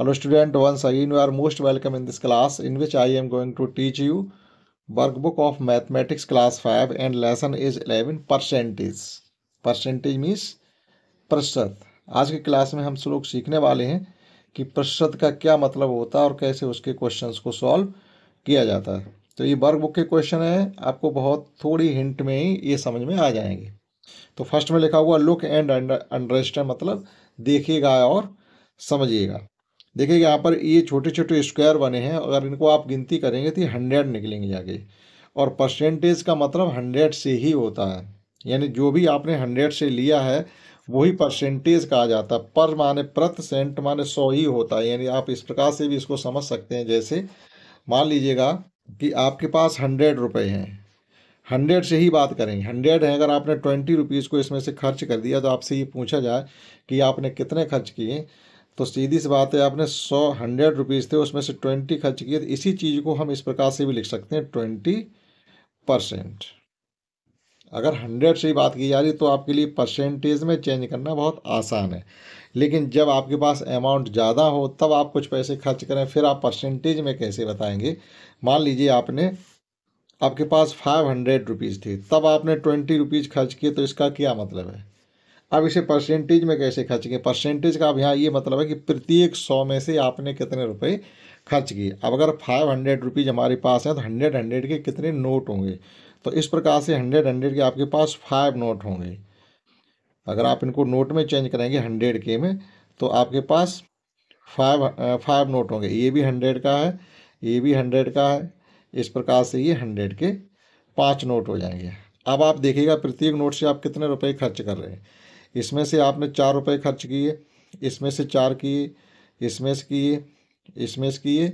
Hello student, once again you are most welcome in this class in which I am going to teach you workbook of mathematics class 5 and lesson is 11 percentage. Percentage means प्रतिशत आज के class में हम लोग सीखने वाले हैं कि प्रतिशत का क्या मतलब होता है और कैसे उसके क्वेश्चंस को सॉल्व किया जाता है तो ये वर्कबुक के क्वेश्चन हैं आपको बहुत थोड़ी हिंट में ही ये समझ में आ जाएंगे तो फर्स्ट में लिखा हुआ लुक एंड अंडरस्टैंड मतलब देखिएगा और समझिएगा देखिए यहाँ पर ये छोटे छोटे स्क्वायर बने हैं अगर इनको आप गिनती करेंगे तो हंड्रेड निकलेंगे आगे और परसेंटेज का मतलब हंड्रेड से ही होता है यानी जो भी आपने हंड्रेड से लिया है वही परसेंटेज कहा जाता है पर माने प्रत सेंट माने सौ ही होता है यानी आप इस प्रकार से भी इसको समझ सकते हैं जैसे मान लीजिएगा कि आपके पास हंड्रेड रुपये हैं हंड्रेड से ही बात करेंगे हंड्रेड है अगर आपने ट्वेंटी रुपीज़ को इसमें से खर्च कर दिया तो आपसे ये पूछा जाए कि आपने कितने खर्च किए तो सीधी सी बात है आपने सौ हंड्रेड रुपीज़ थे उसमें से ट्वेंटी खर्च किए तो इसी चीज़ को हम इस प्रकार से भी लिख सकते हैं ट्वेंटी परसेंट अगर हंड्रेड से ही बात की जा रही तो आपके लिए परसेंटेज में चेंज करना बहुत आसान है लेकिन जब आपके पास अमाउंट ज़्यादा हो तब आप कुछ पैसे खर्च करें फिर आप परसेंटेज में कैसे बताएंगे मान लीजिए आपने आपके पास फाइव हंड्रेड रुपीज़ थे तब आपने ट्वेंटी रुपीज़ खर्च किए तो इसका क्या मतलब है अब इसे परसेंटेज में कैसे खर्च किए परसेंटेज का अब यहाँ ये मतलब है कि प्रत्येक सौ में से आपने कितने रुपए खर्च किए अब अगर फाइव हंड्रेड रुपीज़ हमारे पास हैं तो हंड्रेड हंड्रेड के कितने नोट होंगे तो इस प्रकार से हंड्रेड हंड्रेड के आपके पास फाइव नोट होंगे अगर आप इनको नोट में चेंज करेंगे हंड्रेड के में तो आपके पास फाइव फाइव नोट होंगे ये भी हंड्रेड का है ये भी हंड्रेड का है इस प्रकार से ये हंड्रेड के पाँच नोट हो जाएंगे अब आप देखिएगा प्रत्येक नोट से आप कितने रुपये खर्च कर रहे हैं इसमें से आपने चार रुपये खर्च किए इसमें से चार किए इसमें से किए इसमें से किए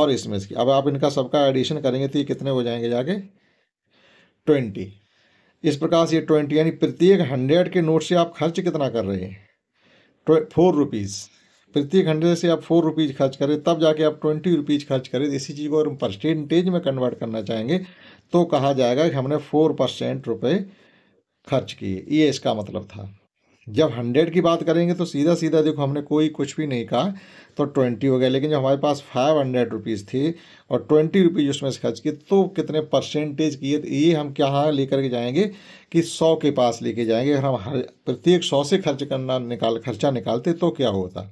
और इसमें से अब आप इनका सबका एडिशन करेंगे तो ये कितने हो जाएंगे जाके ट्वेंटी इस प्रकार से ये ट्वेंटी यानी प्रत्येक हंड्रेड के नोट से आप खर्च कितना कर रहे हैं ट्वे फोर रुपीज़ प्रत्येक हंड्रेड से आप फोर रुपीज़ खर्च करें तब जाके आप ट्वेंटी रुपीज़ खर्च करें इसी चीज़ को अगर हम परसेंटेज में कन्वर्ट करना चाहेंगे तो कहा जाएगा कि हमने फोर परसेंट रुपये खर्च किए ये इसका मतलब था जब हंड्रेड की बात करेंगे तो सीधा सीधा देखो हमने कोई कुछ भी नहीं कहा तो ट्वेंटी हो गया लेकिन जब हमारे पास फाइव हंड्रेड रुपीज़ थी और ट्वेंटी रुपीज़ उसमें से खर्च किए तो कितने परसेंटेज किए तो ये हम क्या हाँ लेकर के जाएंगे कि सौ के पास लेके जाएंगे अगर हम हर प्रत्येक सौ से खर्च करना निकाल खर्चा निकालते तो क्या होता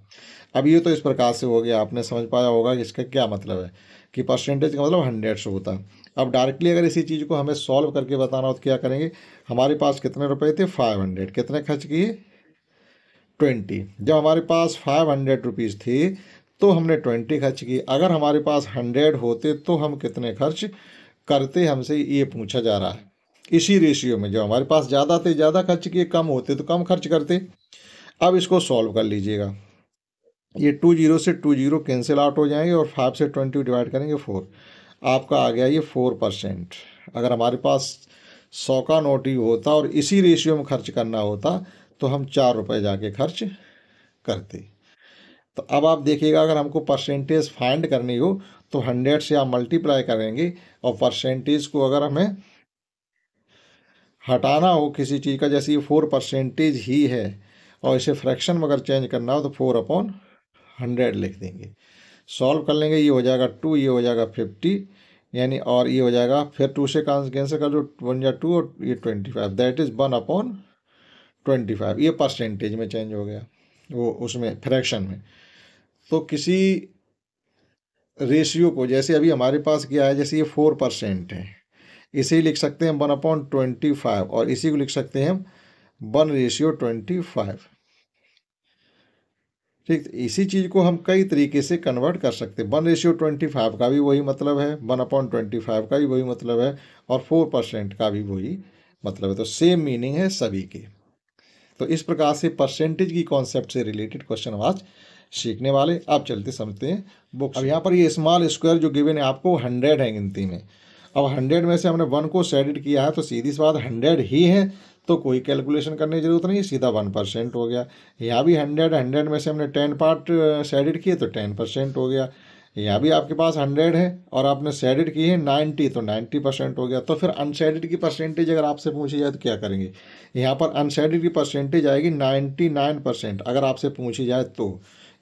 अब ये तो इस प्रकार से हो गया आपने समझ पाया होगा कि इसका क्या मतलब है कि परसेंटेज का मतलब हंड्रेड से होता अब डायरेक्टली अगर इसी चीज़ को हमें सॉल्व करके बताना हो तो क्या करेंगे हमारे पास कितने रुपए थे फाइव हंड्रेड कितने खर्च किए ट्वेंटी जब हमारे पास फाइव हंड्रेड रुपीज़ थे तो हमने ट्वेंटी खर्च किए अगर हमारे पास हंड्रेड होते तो हम कितने खर्च करते हमसे ये पूछा जा रहा है इसी रेशियो में जब हमारे पास ज़्यादा थे ज़्यादा खर्च किए कम होते तो कम खर्च करते अब इसको सॉल्व कर लीजिएगा ये टू जीरो से टू जीरो कैंसिल आउट हो जाएंगे और फाइव से ट्वेंटी डिवाइड करेंगे फोर आपका आ गया ये फोर परसेंट अगर हमारे पास सौ का नोट ही होता और इसी रेशियो में खर्च करना होता तो हम चार रुपये जाके खर्च करते तो अब आप देखिएगा अगर हमको परसेंटेज फाइंड करनी हो तो हंड्रेड से आप मल्टीप्लाई करेंगे और परसेंटेज को अगर हमें हटाना हो किसी चीज़ का जैसे ये फोर परसेंटेज ही है और इसे फ्रैक्शन में अगर चेंज करना हो तो फोर अपॉन हंड्रेड लिख देंगे सॉल्व कर लेंगे ये हो जाएगा टू ये हो जाएगा फिफ्टी यानी और ये हो जाएगा फिर टू से कैंसिल कर दो वन या टू और ये twenty five that is one upon twenty five ये परसेंटेज में चेंज हो गया वो उसमें फ्रैक्शन में तो किसी रेशियो को जैसे अभी हमारे पास क्या है जैसे ये फोर परसेंट है इसे लिख सकते हैं वन अपॉन ट्वेंटी फाइव और इसी को लिख सकते हैं हम वन रेशियो ट्वेंटी फाइव ठीक इसी चीज़ को हम कई तरीके से कन्वर्ट कर सकते हैं वन रेशियो ट्वेंटी फाइव का भी वही मतलब है वन अपॉन ट्वेंटी फाइव का भी वही मतलब है और फोर परसेंट का भी वही मतलब है तो सेम मीनिंग है सभी के तो इस प्रकार से परसेंटेज की कॉन्सेप्ट से रिलेटेड क्वेश्चन आज सीखने वाले आप चलते समझते हैं बुक अब यहाँ पर ये स्मॉल स्क्वायर जो गिवन है आपको हंड्रेड है गिनती में अब हंड्रेड में से हमने वन को सेडिट किया है तो सीधी सी बात हंड्रेड ही है तो कोई कैलकुलेशन करने की जरूरत नहीं सीधा वन परसेंट हो गया यहाँ भी हंड्रेड हंड्रेड में से हमने टेन पार्ट सेडिड किए तो टेन परसेंट हो गया यहाँ भी आपके पास हंड्रेड है और आपने सेडिड की है नाइन्टी तो नाइन्टी परसेंट हो गया तो फिर अनसेडिड की परसेंटेज अगर आपसे पूछी जाए तो क्या करेंगे यहाँ पर अनसेडिड की परसेंटेज आएगी नाइन्टी नाइन परसेंट अगर आपसे पूछी जाए तो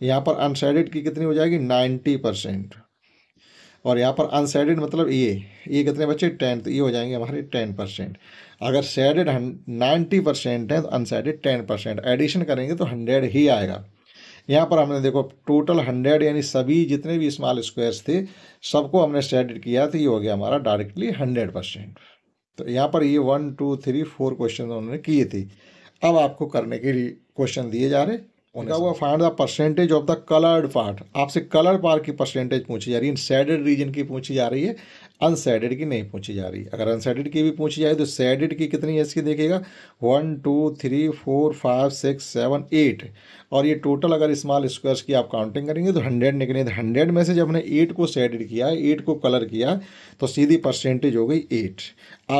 यहाँ पर अनसेडिड की कितनी हो जाएगी नाइन्टी परसेंट और यहाँ पर अनसेडेड मतलब ये ये कितने बच्चे टेन तो ये हो जाएंगे हमारे टेन परसेंट अगर सेडेड नाइन्टी परसेंट है तो अनसेडेड टेन परसेंट एडिशन करेंगे तो हंड्रेड ही आएगा यहाँ पर हमने देखो टोटल हंड्रेड यानी सभी जितने भी स्मॉल स्क्वायर्स थे सबको हमने सेडेड किया तो ये हो गया हमारा डायरेक्टली हंड्रेड परसेंट तो यहाँ पर ये one two three four question उन्होंने किए थे अब आपको करने के लिए क्वेश्चन दिए जा रहे होने हुआ find the percentage of the coloured part आपसे कलर पार्ट की परसेंटेज पूछी जा रही है सैडेड रीजन की पूछी जा रही है अनसैडेड की नहीं पूछी जा रही अगर अनसेडेड की भी पूछी जाए तो सैडेड की कितनी है इसकी देखिएगा one two three four five six seven eight और ये टोटल अगर स्मॉल स्क्वायर्स की आप काउंटिंग करेंगे तो हंड्रेड निकले तो हंड्रेड में से जब हमने एट को सैडेड किया एट को कलर किया तो सीधी परसेंटेज हो गई एट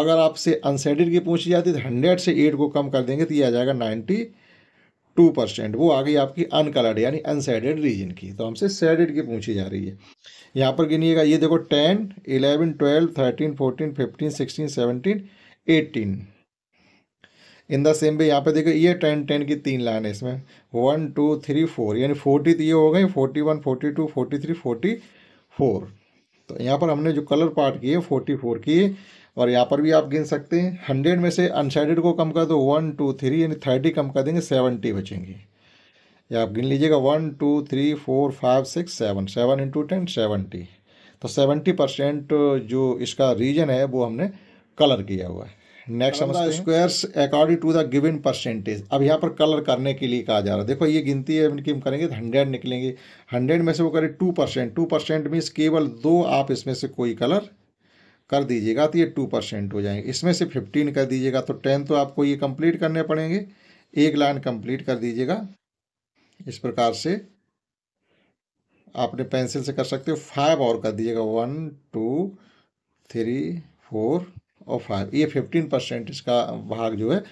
अगर आपसे अनसेडेड की पूछी जाती तो हंड्रेड से एट को कम कर देंगे तो ये आ जाएगा नाइन्टी टू परसेंट वो आ गई आपकी अनकलर्ड यानी अनसेडेड रीजन की तो हमसे सेडेड की पूछी जा रही है यहाँ पर गिनिएगा ये देखो ten eleven twelve thirteen fourteen fifteen sixteen seventeen eighteen in the same way यहाँ पे देखो ये टेन टेन की तीन लाइन है इसमें वन टू थ्री फोर यानी फोर्टी तो ये हो गए forty one forty two forty three forty four तो यहाँ पर हमने जो कलर पार्ट किए फोर्टी फोर किए और यहाँ पर भी आप गिन सकते हैं हंड्रेड में से अनसाइडेड को कम कर दो वन टू थ्री यानी थर्टी कम कर देंगे सेवेंटी बचेंगे या आप गिन लीजिएगा one two three four five six seven seven into ten seventy तो सेवेंटी परसेंट जो इसका रीजन है वो हमने कलर किया हुआ है नेक्स्ट समझते squares according to the given percentage अब यहाँ पर कलर करने के लिए कहा जा रहा है देखो ये गिनती है इनकी हम करेंगे तो हंड्रेड निकलेंगे हंड्रेड में से वो करें two percent two percent means केवल दो आप इसमें से कोई कलर कर दीजिएगा तो ये टू परसेंट हो जाएंगे इसमें से फिफ्टीन कर दीजिएगा तो टेन तो आपको ये कंप्लीट करने पड़ेंगे एक लाइन कंप्लीट कर दीजिएगा इस प्रकार से आपने पेंसिल से कर सकते हो फाइव और कर दीजिएगा वन टू थ्री फोर और फाइव ये फिफ्टीन परसेंट इसका भाग जो है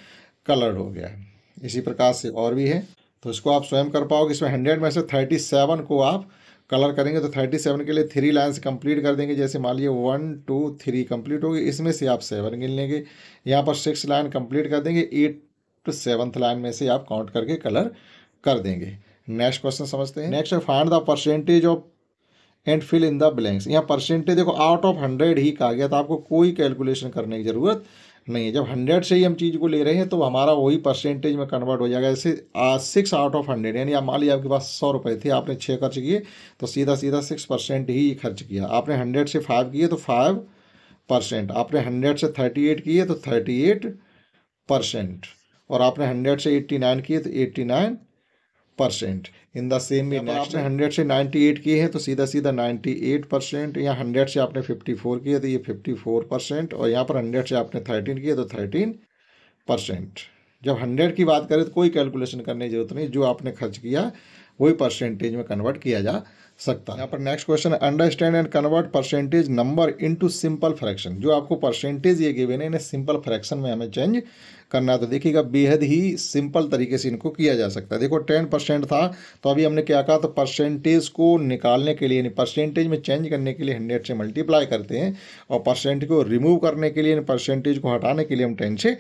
कलर्ड हो गया है इसी प्रकार से और भी है तो इसको आप स्वयं कर पाओगे इसमें हंड्रेड में से थर्टी सेवन को आप कलर करेंगे तो थर्टी सेवन के लिए थ्री लाइन्स कंप्लीट कर देंगे जैसे मान लीजिए वन टू थ्री कंप्लीट होगी इसमें से आप सेवन गिन लेंगे यहाँ पर सिक्स लाइन कंप्लीट कर देंगे एट टू सेवन्थ लाइन में से आप काउंट करके कलर कर देंगे नेक्स्ट क्वेश्चन समझते हैं next find the percentage of and fill in the blanks यहाँ परसेंटेज देखो आउट ऑफ हंड्रेड ही कहा गया था आपको कोई कैलकुलेशन करने की ज़रूरत नहीं है जब हंड्रेड से ही हम चीज़ को ले रहे हैं तो हमारा वही परसेंटेज में कन्वर्ट हो जाएगा जैसे सिक्स आउट ऑफ हंड्रेड यानी आप मान लीजिए आपके पास सौ रुपये थे आपने छः खर्च किए तो सीधा सीधा सिक्स परसेंट ही खर्च किया आपने हंड्रेड से फाइव किए तो फाइव परसेंट आपने हंड्रेड से थर्टी एट किए तो थर्टी एट परसेंट और आपने हंड्रेड से एट्टी नाइन किए तो eighty nine percent in the same way next hundred से नाइन्टी एट की है तो सीधा सीधा नाइन्टी एट परसेंट या हंड्रेड से आपने फिफ्टी फोर किया तो ये फिफ्टी फोर परसेंट और यहाँ पर हंड्रेड से आपने थर्टीन किया तो थर्टीन परसेंट जब हंड्रेड की बात करें तो कोई कैलकुलेशन करने की जरूरत नहीं जो आपने खर्च किया वही परसेंटेज में कन्वर्ट किया जा सकता है यहाँ पर next question understand and convert percentage number into simple fraction जो आपको परसेंटेज ये गिवेन है इन्हें सिंपल फ्रैक्शन में हमें चेंज करना है तो देखिएगा बेहद ही सिंपल तरीके से इनको किया जा सकता है देखो टेन परसेंट था तो अभी हमने क्या कहा तो परसेंटेज को निकालने के लिए यानी परसेंटेज में चेंज करने के लिए हंड्रेड से मल्टीप्लाई करते हैं और परसेंट को रिमूव करने के लिए परसेंटेज को हटाने के लिए हम टेन से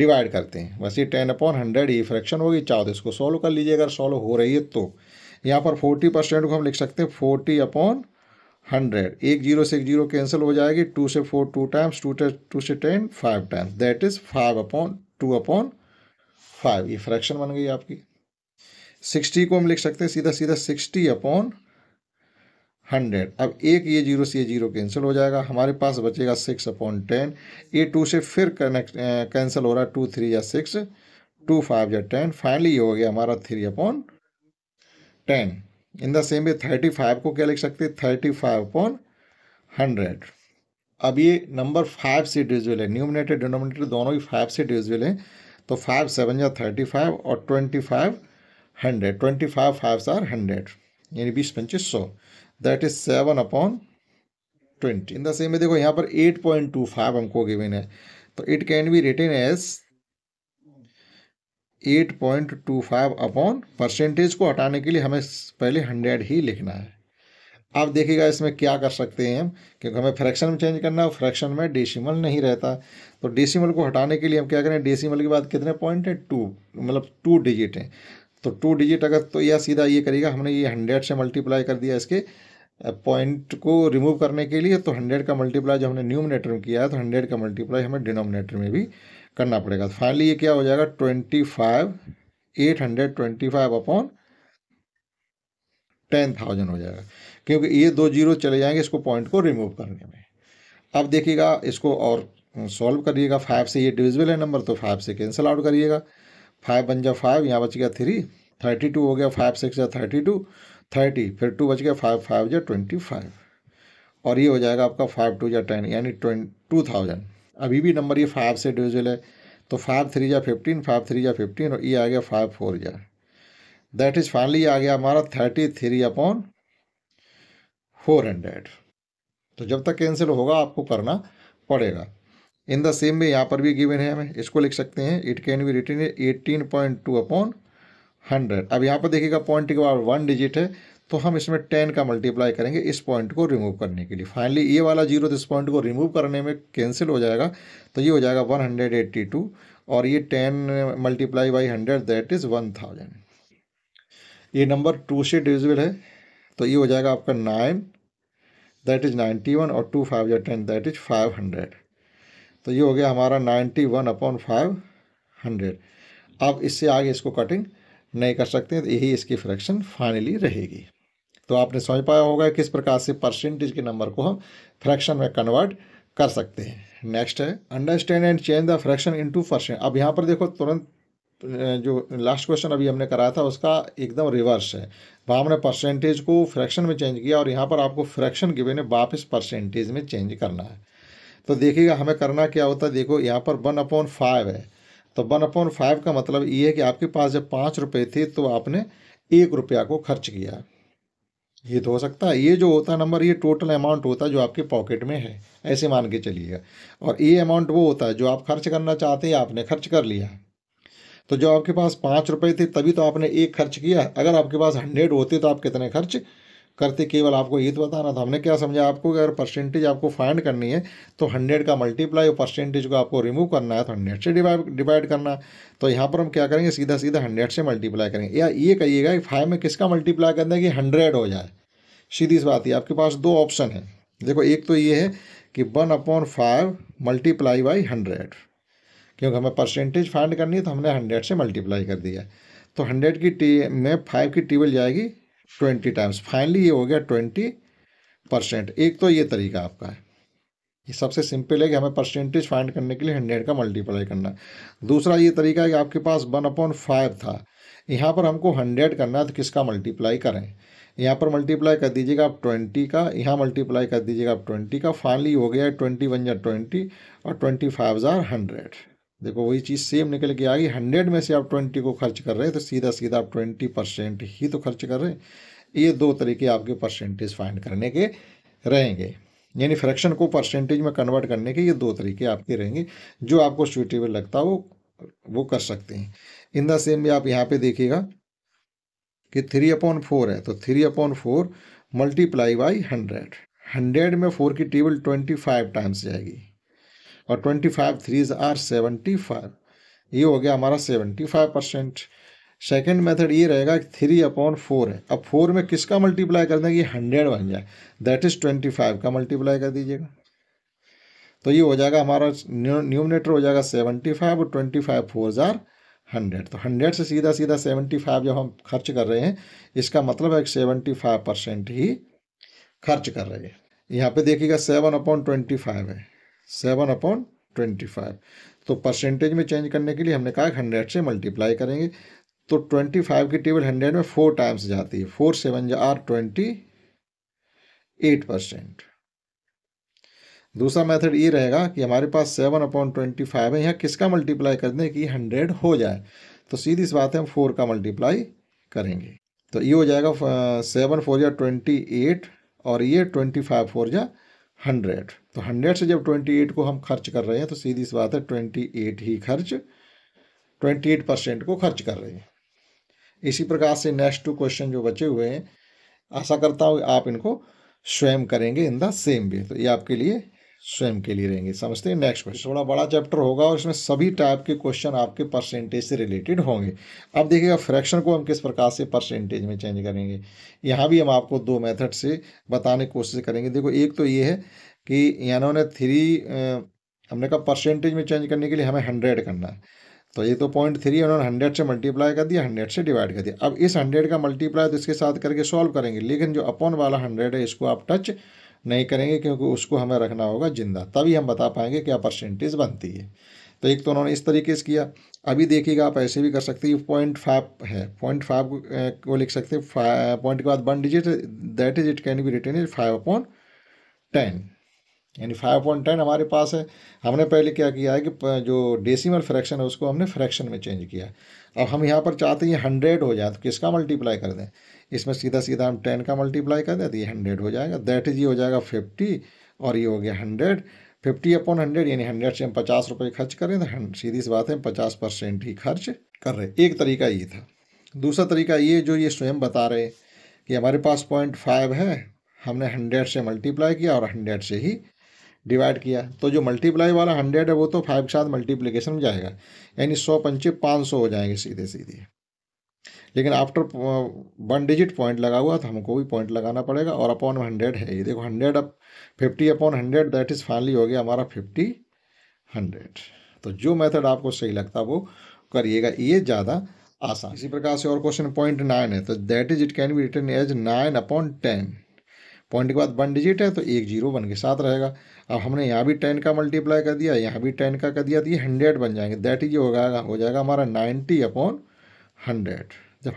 डिवाइड करते हैं वैसे टेन अपॉन हंड्रेड ये फ्रैक्शन होगी चाहो तो इसको सॉल्व कर लीजिए अगर सॉल्व हो रही है तो यहाँ पर फोर्टी परसेंट को हम लिख सकते हैं फोर्टी अपॉन हंड्रेड एक जीरो से एक जीरो कैंसिल हो जाएगी टू से four two times two two से ten five times that is five upon two upon five ये फ्रैक्शन बन गई आपकी सिक्सटी को हम लिख सकते हैं सीधा सीधा सिक्सटी अपॉन हंड्रेड अब एक ये जीरो से ये जीरो कैंसिल हो जाएगा हमारे पास बचेगा सिक्स अपॉन टेन ये टू से फिर कनेक्ट कैंसिल हो रहा है टू थ्री या सिक्स टू फाइव या टेन फाइनली हो गया हमारा three upon ten in the same way thirty five को क्या लिख सकते हैं थर्टी फाइव अपॉन हंड्रेड अब ये नंबर फाइव से डिविजुअल है न्यूमिनेटर डिनोमिनेटर दोनों ही फाइव से डिविजुअल हैं तो फाइव सेवन या थर्टी फाइव और twenty five hundred twenty five five सार हंड्रेड यानी बीस पंचीस सौ that is seven upon twenty in the same देखो यहाँ पर एट पॉइंट टू फाइव हमको गिवन है तो it can be written as eight point two five upon percentage को हटाने के लिए हमें पहले हंड्रेड ही लिखना है आप देखिएगा इसमें क्या कर सकते हैं हम क्योंकि हमें फ्रैक्शन में चेंज करना है फ्रैक्शन में डेसिमल नहीं रहता तो डेसिमल को हटाने के लिए हम क्या करें डेसिमल के बाद कितने पॉइंट हैं टू मतलब टू डिजिट हैं तो टू डिजिट अगर तो यह सीधा ये करेगा हमने ये हंड्रेड से मल्टीप्लाई कर दिया इसके पॉइंट को रिमूव करने के लिए तो हंड्रेड का मल्टीप्लाई जो हमने न्यूमिनेटर में किया है तो हंड्रेड का मल्टीप्लाई हमें डिनोमिनेटर में भी करना पड़ेगा तो फाइनली ये क्या हो जाएगा twenty five eight hundred twenty five upon ten thousand हो जाएगा क्योंकि ये दो जीरो चले जाएंगे इसको पॉइंट को रिमूव करने में अब देखिएगा इसको और सॉल्व करिएगा फाइव से ये डिविजिबल है नंबर तो फाइव से कैंसिल आउट करिएगा फाइव बन जा फाइव यहाँ बच गया थ्री थर्टी टू हो गया फाइव सिक्स या थर्टी टू थर्टी फिर टू बच गया फाइव फाइव जो ट्वेंटी फाइव और ये हो जाएगा आपका फाइव टू या टेन यानी ट्वेंट टू थाउजेंड अभी भी नंबर ये फाइव से डिविजल है तो फाइव थ्री या फिफ्टीन फाइव थ्री या फिफ्टीन और ये आ गया फाइव फोर या दैट इज़ फाइनली आ गया हमारा thirty three upon four hundred तो जब तक कैंसिल होगा आपको करना पड़ेगा इन द सेम में यहाँ पर भी गिवन है हमें इसको लिख सकते हैं it can be written eighteen point two upon hundred अब यहाँ पर देखिएगा पॉइंट के बाद वन डिजिट है तो हम इसमें टेन का मल्टीप्लाई करेंगे इस पॉइंट को रिमूव करने के लिए फाइनली ये वाला जीरो तो इस पॉइंट को रिमूव करने में कैंसिल हो जाएगा तो ये हो जाएगा वन हंड्रेड एट्टी टू और ये ten multiply by hundred that is one thousand ये नंबर टू से डिविजिबल है तो ये हो जाएगा आपका nine that is ninety one और टू फाइव या ten that is five hundred तो ये हो गया हमारा ninety one upon five hundred अब इससे आगे इसको कटिंग नहीं कर सकते तो यही इसकी फ्रैक्शन फाइनली रहेगी तो आपने समझ पाया होगा किस प्रकार से परसेंटेज के नंबर को हम फ्रैक्शन में कन्वर्ट कर सकते हैं नेक्स्ट है understand and change the fraction into percent अब यहाँ पर देखो तुरंत जो लास्ट क्वेश्चन अभी हमने कराया था उसका एकदम रिवर्स है वहाँ हमने परसेंटेज को फ्रैक्शन में चेंज किया और यहाँ पर आपको फ्रैक्शन के बिना वापस परसेंटेज में चेंज करना है तो देखिएगा हमें करना क्या होता है देखो यहाँ पर वन अपॉन फाइव है तो वन अपॉन फाइव का मतलब ये है कि आपके पास जब पाँच रुपये थे तो आपने एक रुपया को खर्च किया ये तो हो सकता है ये जो होता है नंबर ये टोटल अमाउंट होता है जो आपके पॉकेट में है ऐसे मान के चलिएगा और ये अमाउंट वो होता है जो आप खर्च करना चाहते हैं आपने खर्च कर लिया तो जो आपके पास पाँच रुपये थे तभी तो आपने एक खर्च किया अगर आपके पास हंड्रेड होते तो आप कितने खर्च करते केवल आपको ये तो बताना था हमने क्या समझा आपको कि अगर परसेंटेज आपको फाइंड करनी है तो हंड्रेड का मल्टीप्लाई और परसेंटेज को आपको रिमूव करना है तो हंड्रेड से डिवाइड डिवाइड करना तो यहाँ पर हम क्या करेंगे सीधा सीधा हंड्रेड से मल्टीप्लाई करेंगे या ये कहिएगा कि फाइव में किसका मल्टीप्लाई करना है कि हंड्रेड हो जाए सीधी सी बात है आपके पास दो ऑप्शन है देखो एक तो ये है कि one upon five multiply by hundred क्योंकि हमें परसेंटेज फाइंड करनी है तो हमने हंड्रेड से मल्टीप्लाई कर दिया तो हंड्रेड की टी में फाइव की टेबल जाएगी ट्वेंटी टाइम्स फाइनली ये हो गया ट्वेंटी परसेंट एक तो ये तरीका आपका है ये सबसे सिंपल है कि हमें परसेंटेज फाइंड करने के लिए हंड्रेड का मल्टीप्लाई करना दूसरा ये तरीका है कि आपके पास वन अपॉन फाइव था यहाँ पर हमको हंड्रेड करना है तो किसका मल्टीप्लाई करें यहाँ पर मल्टीप्लाई कर दीजिएगा आप ट्वेंटी का यहाँ मल्टीप्लाई कर दीजिएगा आप ट्वेंटी का फाइनली हो गया है ट्वेंटी वन या ट्वेंटी और ट्वेंटी फाइव हज़ार हंड्रेड देखो वही चीज़ सेम निकल के आ गई हंड्रेड में से आप ट्वेंटी को खर्च कर रहे हैं तो सीधा सीधा आप ट्वेंटी परसेंट ही तो खर्च कर रहे हैं ये दो तरीके आपके परसेंटेज फाइंड करने के रहेंगे यानी फ्रैक्शन को परसेंटेज में कन्वर्ट करने के ये दो तरीके आपके रहेंगे जो आपको सूटेबल लगता है वो, वो कर सकते हैं इन द सेम भी आप यहाँ पर देखिएगा कि थ्री अपॉन फोर है तो three upon four multiply by hundred hundred में फोर की टेबल ट्वेंटी फाइव टाइम्स जाएगी और twenty five threes are seventy five ये हो गया हमारा seventy five percent second method ये रहेगा कि थ्री अपॉन फोर है अब फोर में किसका मल्टीप्लाई कर देंगे हंड्रेड बन जाए दैट इज़ ट्वेंटी फाइव का मल्टीप्लाई कर दीजिएगा तो ये हो जाएगा हमारा न्यूमिनेटर हो जाएगा सेवेंटी फाइव और ट्वेंटी फाइव फोर ज़ार हंड्रेड तो हंड्रेड से सीधा सीधा सेवेंटी फाइव जब हम खर्च कर रहे हैं इसका मतलब है सेवेंटी फाइव परसेंट ही खर्च कर रहे हैं यहाँ पे देखिएगा सेवन अपॉन ट्वेंटी फाइव है सेवन अपॉन ट्वेंटी फाइव तो परसेंटेज में चेंज करने के लिए हमने कहा हंड्रेड से मल्टीप्लाई करेंगे तो ट्वेंटी फाइव की टेबल हंड्रेड में फोर टाइम्स जाती है four seven are twenty eight percent दूसरा मेथड ये रहेगा कि हमारे पास सेवन अपॉन ट्वेंटी फाइव है यहाँ किसका मल्टीप्लाई कर दें कि हंड्रेड हो जाए तो सीधी इस बात है हम फोर का मल्टीप्लाई करेंगे तो ये हो जाएगा सेवन फोर या ट्वेंटी एट और ये ट्वेंटी फाइव फोर या हंड्रेड तो हंड्रेड से जब ट्वेंटी एट को हम खर्च कर रहे हैं तो सीधी सी बात है ट्वेंटी एट ही खर्च ट्वेंटी एट परसेंट को खर्च कर रहे हैं इसी प्रकार से नेक्स्ट टू क्वेश्चन जो बचे हुए हैं आशा करता हूँ आप इनको स्वयं करेंगे इन द सेम वे तो ये आपके लिए स्वयं के लिए रहेंगे समझते हैं नेक्स्ट क्वेश्चन थोड़ा बड़ा चैप्टर होगा और इसमें सभी टाइप के क्वेश्चन आपके परसेंटेज से रिलेटेड होंगे अब देखिएगा फ्रैक्शन को हम किस प्रकार से परसेंटेज में चेंज करेंगे यहाँ भी हम आपको दो मेथड से बताने की कोशिश करेंगे देखो एक तो ये है कि इन्होंने थ्री हमने कहा परसेंटेज में चेंज करने के लिए हमें हंड्रेड करना है तो ये तो पॉइंट थ्री उन्होंने हंड्रेड से मल्टीप्लाई कर दिया हंड्रेड से डिवाइड कर दिया अब इस हंड्रेड का मल्टीप्लाई तो इसके साथ करके सॉल्व करेंगे लेकिन जो अपॉन वाला हंड्रेड है इसको आप टच नहीं करेंगे क्योंकि उसको हमें रखना होगा जिंदा तभी हम बता पाएंगे क्या परसेंटेज बनती है तो एक तो उन्होंने इस तरीके से किया अभी देखिएगा आप ऐसे भी कर सकते हैं पॉइंट फाइव है पॉइंट फाइव को लिख सकते हैं पॉइंट के बाद one digit that is it can be written is five upon ten यानी फाइव पॉइंट टेन हमारे पास है हमने पहले क्या किया है कि जो डेसिमल फ्रैक्शन है उसको हमने फ्रैक्शन में चेंज किया अब हम यहाँ पर चाहते हैं हंड्रेड हो जाए तो किसका मल्टीप्लाई कर दें इसमें सीधा सीधा हम टेन का मल्टीप्लाई कर दें तो ये हंड्रेड हो जाएगा दैट इज ये हो जाएगा फिफ्टी और ये हो गया हंड्रेड फिफ्टी अपॉन हंड्रेड यानी हंड्रेड से हम पचास रुपये खर्च करें तो सीधी सी बात है पचास परसेंट ही खर्च कर रहे एक तरीका ये था दूसरा तरीका ये जो ये स्वयं बता रहे कि हमारे पास पॉइंट फाइव है हमने हंड्रेड से मल्टीप्लाई किया और हंड्रेड से ही डिवाइड किया तो जो मल्टीप्लाई वाला हंड्रेड है वो तो फाइव के साथ मल्टीप्लीकेशन में जाएगा यानी सौ पंचे पाँच सौ हो जाएंगे सीधे सीधे लेकिन आफ्टर वन डिजिट पॉइंट लगा हुआ तो हमको भी पॉइंट लगाना पड़ेगा और अपॉन हंड्रेड है ये देखो hundred up fifty upon hundred that is finally हो गया हमारा फिफ्टी हंड्रेड तो जो मेथड आपको सही लगता वो करिएगा ये ज़्यादा आसान इसी प्रकार से और क्वेश्चन पॉइंट नाइन है तो that is it can be written as nine upon ten point के बाद वन डिजिट है तो एक जीरो वन के साथ रहेगा अब हमने यहाँ भी टेन का मल्टीप्लाई कर दिया यहाँ भी टेन का कर दिया तो ये हंड्रेड बन जाएंगे दैट इज हो जाएगा हो जाएगा हमारा नाइन्टी अपॉन हंड्रेड जब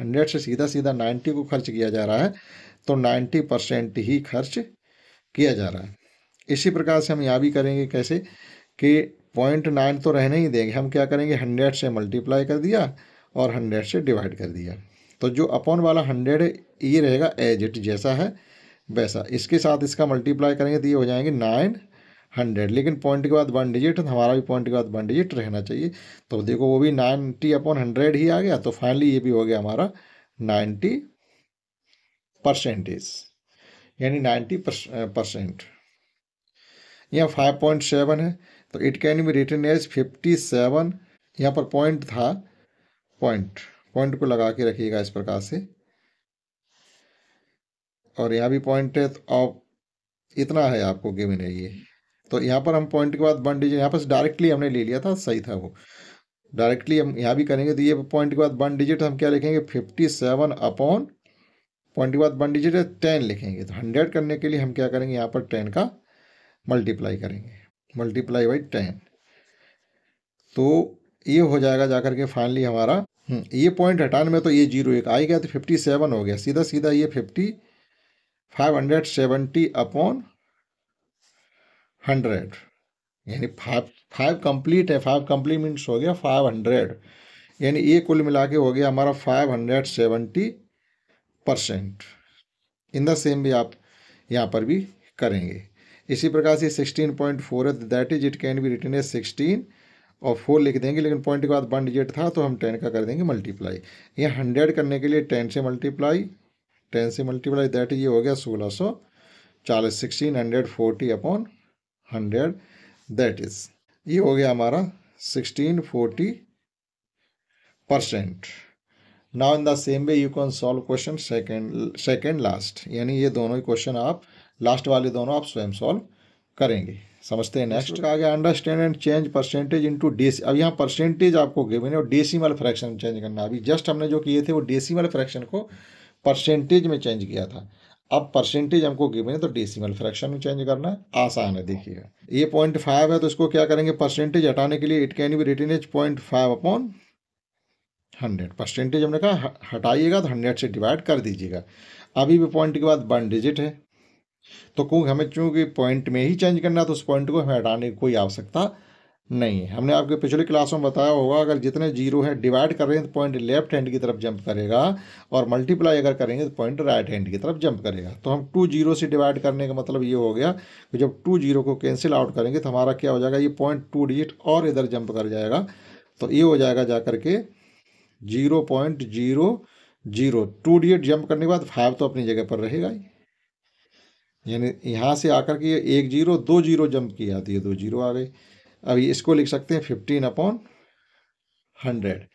हंड्रेड से सीधा सीधा नाइन्टी को खर्च किया जा रहा है तो नाइन्टी परसेंट ही खर्च किया जा रहा है इसी प्रकार से हम यहाँ भी करेंगे कैसे कि पॉइंट नाइन तो रहने ही देंगे हम क्या करेंगे हंड्रेड से मल्टीप्लाई कर दिया और हंड्रेड से डिवाइड कर दिया तो जो अपॉन वाला हंड्रेड ये रहेगा एज इट जैसा है वैसा इसके साथ इसका मल्टीप्लाई करेंगे तो ये हो जाएंगे नाइन हंड्रेड लेकिन पॉइंट के बाद वन डिजिट हमारा भी पॉइंट के बाद वन डिजिट रहना चाहिए तो देखो वो भी नाइन्टी अपॉन हंड्रेड ही आ गया तो फाइनली ये भी हो गया हमारा नाइन्टी परसेंटेज यानी नाइन्टी परसेंट यहाँ फाइव पॉइंट सेवन है तो it can be written as fifty seven यहाँ पर पॉइंट था पॉइंट पॉइंट को लगा के रखिएगा इस प्रकार से और यहाँ भी पॉइंट है तो आप इतना है आपको गिवन है ये तो यहाँ पर हम पॉइंट के बाद वन डिजिट यहाँ पर डायरेक्टली हमने ले लिया था सही था वो डायरेक्टली हम यहाँ भी करेंगे तो ये पॉइंट के बाद वन डिजिट हम क्या लिखेंगे फिफ्टी सेवन अपॉन पॉइंट के बाद वन डिजिट टेन लिखेंगे तो हंड्रेड करने के लिए हम क्या करेंगे यहाँ पर टेन का मल्टीप्लाई करेंगे मल्टीप्लाई बाई टेन तो ये हो जाएगा जाकर के फाइनली हमारा हम्म, ये पॉइंट हटाने में तो ये जीरो एक आ गया तो फिफ्टी सेवन हो गया सीधा सीधा ये fifty five hundred seventy upon hundred यानी फाइव फाइव कंप्लीट है फाइव कंप्लीट मीन्स हो गया फाइव हंड्रेड यानी ये कुल मिला के हो गया हमारा five hundred seventy percent in the same भी आप यहाँ पर भी करेंगे इसी प्रकार से सिक्सटीन पॉइंट फोर है that is it can be written as sixteen और फोर लिख देंगे लेकिन पॉइंट के बाद वन डिजिट था तो हम टेन का कर देंगे मल्टीप्लाई ये हंड्रेड करने के लिए टेन से मल्टीप्लाई टेन से मल्टीप्लाई दैट ये हो गया सोलह सौ चालीस sixteen hundred forty upon hundred that is ये हो गया हमारा sixteen forty percent now in the same way you can solve question second second last यानी ये दोनों ही क्वेश्चन आप लास्ट वाले दोनों आप स्वयं सॉल्व करेंगे समझते हैं नेक्स्ट आ गया understand and change percentage into डीसी अब यहाँ परसेंटेज आपको गिवन है और डेसिमल फ्रैक्शन चेंज करना अभी जस्ट हमने जो किए थे वो डेसिमल फ्रैक्शन को परसेंटेज में चेंज किया था अब परसेंटेज हमको गिवन है तो डेसिमल फ्रैक्शन में चेंज करना है आसान है देखिए ये पॉइंट फाइव है तो इसको क्या करेंगे परसेंटेज हटाने के लिए it can be written as point five upon hundred percentage हमने कहा हटाइएगा तो हंड्रेड से डिवाइड कर दीजिएगा अभी भी पॉइंट के बाद वन डिजिट है तो क्योंकि हमें चूंकि पॉइंट में ही चेंज करना है तो उस पॉइंट को हमें हटाने की कोई आवश्यकता नहीं हमने आपके पिछली क्लास में बताया होगा अगर जितने जीरो हैं डिवाइड कर रहे हैं तो पॉइंट लेफ्ट हैंड की तरफ जंप करेगा और मल्टीप्लाई अगर करेंगे तो पॉइंट राइट हैंड की तरफ जंप करेगा तो हम टू जीरो से डिवाइड करने का मतलब ये हो गया कि जब टू जीरो को कैंसिल आउट करेंगे तो हमारा क्या हो जाएगा ये पॉइंट टू डिजिट और इधर जंप कर जाएगा तो ये हो जाएगा जा के zero point zero zero two digit jump करने के बाद फाइव तो अपनी जगह पर रहेगा ही यानी यहाँ से आकर के एक जीरो दो जीरो जंप की आती है दो जीरो आ गए अब इसको लिख सकते हैं फिफ्टीन अपॉन हंड्रेड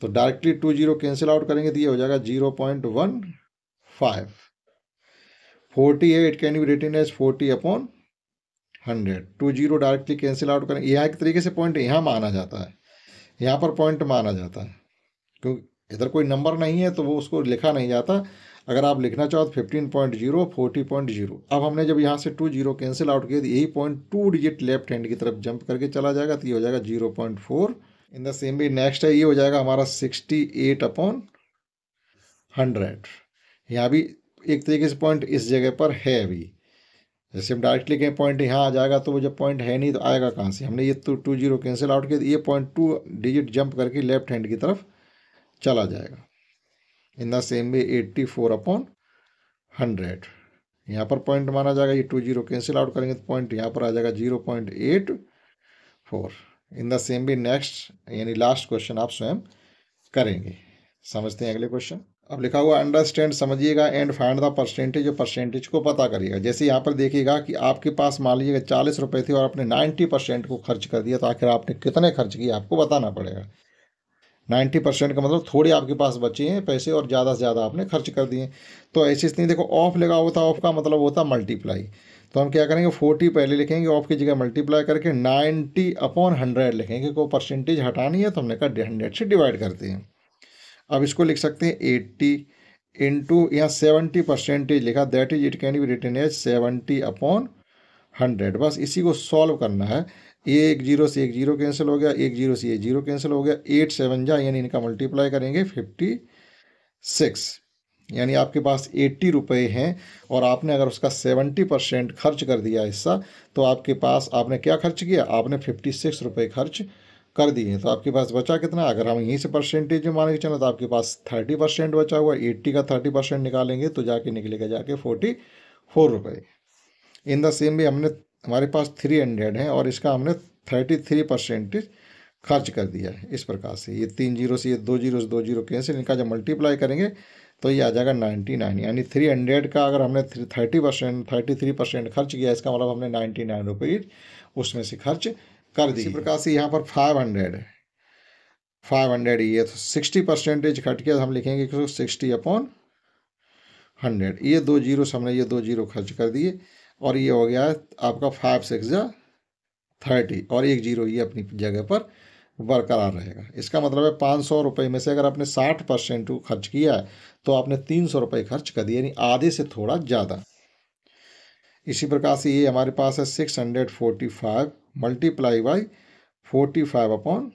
तो directly two zero cancel out करेंगे तो ये हो जाएगा zero point one five forty eight can be written as forty upon hundred two zero directly cancel out करेंगे यहाँ एक तरीके से पॉइंट यहाँ माना जाता है यहाँ पर पॉइंट माना जाता है क्योंकि इधर कोई नंबर नहीं है तो वो उसको लिखा नहीं जाता अगर आप लिखना चाहो तो fifteen point zero forty point zero अब हमने जब यहाँ से टू जीरो कैंसिल आउट किया तो यही point two digit left hand की तरफ जंप करके चला जाएगा तो ये हो जाएगा zero point four in the same भी नेक्स्ट है ये हो जाएगा हमारा सिक्सटी एट अपॉन हंड्रेड यहाँ भी एक तरीके से पॉइंट इस जगह पर है अभी जैसे हम डायरेक्टली कहें पॉइंट यहाँ आ जाएगा तो वो जब पॉइंट है नहीं तो आएगा कहाँ से हमने ये तो टू जीरो कैंसिल आउट किया तो ये पॉइंट टू डिजिट जंप करके लेफ्ट हैंड की तरफ चला जाएगा in the same way eighty four upon hundred यहाँ पर पॉइंट माना जाएगा ये टू जीरो कैंसिल आउट करेंगे तो पॉइंट यहाँ पर आ जाएगा zero point eight four in the same way next यानी लास्ट क्वेश्चन आप स्वयं करेंगे समझते हैं अगले क्वेश्चन अब लिखा हुआ अंडरस्टैंड समझिएगा एंड फाइंड द परसेंटेज और परसेंटेज को पता करिएगा जैसे यहाँ पर देखिएगा कि आपके पास मान लीजिएगा चालीस रुपये थे और आपने नाइन्टी परसेंट को खर्च कर दिया तो आखिर आपने कितने खर्च किए आपको बताना पड़ेगा नाइन्टी परसेंट का मतलब थोड़े आपके पास बचे हैं पैसे और ज़्यादा से ज़्यादा आपने खर्च कर दिए तो ऐसी स्थिति देखो ऑफ लगा होता ऑफ का मतलब होता है मल्टीप्लाई तो हम क्या करेंगे फोर्टी पहले लिखेंगे ऑफ की जगह मल्टीप्लाई करके नाइन्टी अपॉन हंड्रेड लिखेंगे को परसेंटेज हटानी है तो हमने कहा हंड्रेड से डिवाइड करते हैं अब इसको लिख सकते हैं एट्टी इंटू यहाँ सेवेंटी परसेंटेज लिखा that is it can be written as seventy upon hundred बस इसी को सॉल्व करना है एक जीरो से एक जीरो कैंसिल हो गया एक जीरो से ये जीरो कैंसिल हो गया एट सेवन जा यानी इनका मल्टीप्लाई करेंगे फिफ्टी सिक्स यानी आपके पास एट्टी रुपये हैं और आपने अगर उसका सेवेंटी परसेंट खर्च कर दिया हिस्सा तो आपके पास आपने क्या खर्च किया आपने फिफ्टी सिक्स रुपये खर्च कर दिए तो आपके पास बचा कितना अगर हम यहीं से परसेंटेज में माने के चलें तो आपके पास थर्टी परसेंट बचा हुआ एट्टी का थर्टी परसेंट निकालेंगे तो जाके निकलेगा जाके फोर्टी फोर रुपये इन द सेम भी हमने हमारे पास थ्री हंड्रेड है और इसका हमने थर्टी थ्री परसेंटेज खर्च कर दिया है इस प्रकार से ये तीन जीरो से ये दो जीरो से दो जीरो कैंसिल इनका जब मल्टीप्लाई करेंगे तो ये आ जाएगा नाइन्टी नाइन यानी थ्री हंड्रेड का अगर हमने thirty percent thirty three percent खर्च किया इसका मतलब हमने नाइन्टी नाइन रुपीज उसमें से खर्च कर दी इसी प्रकार से यहाँ पर फाइव हंड्रेड है फाइव हंड्रेड ये तो सिक्सटी परसेंटेज खर्च किया तो हम लिखेंगे सिक्सटी अपॉन हंड्रेड ये दो जीरो से हमने ये दो जीरो खर्च कर दिए और ये हो गया आपका फाइव सिक्स या थर्टी और एक जीरो ये अपनी जगह पर बरकरार रहेगा इसका मतलब है पाँच सौ रुपये में से अगर आपने साठ परसेंट खर्च किया है तो आपने तीन सौ रुपये खर्च कर दिए यानी आधे से थोड़ा ज़्यादा इसी प्रकार से ये हमारे पास है six hundred forty five multiply by forty five upon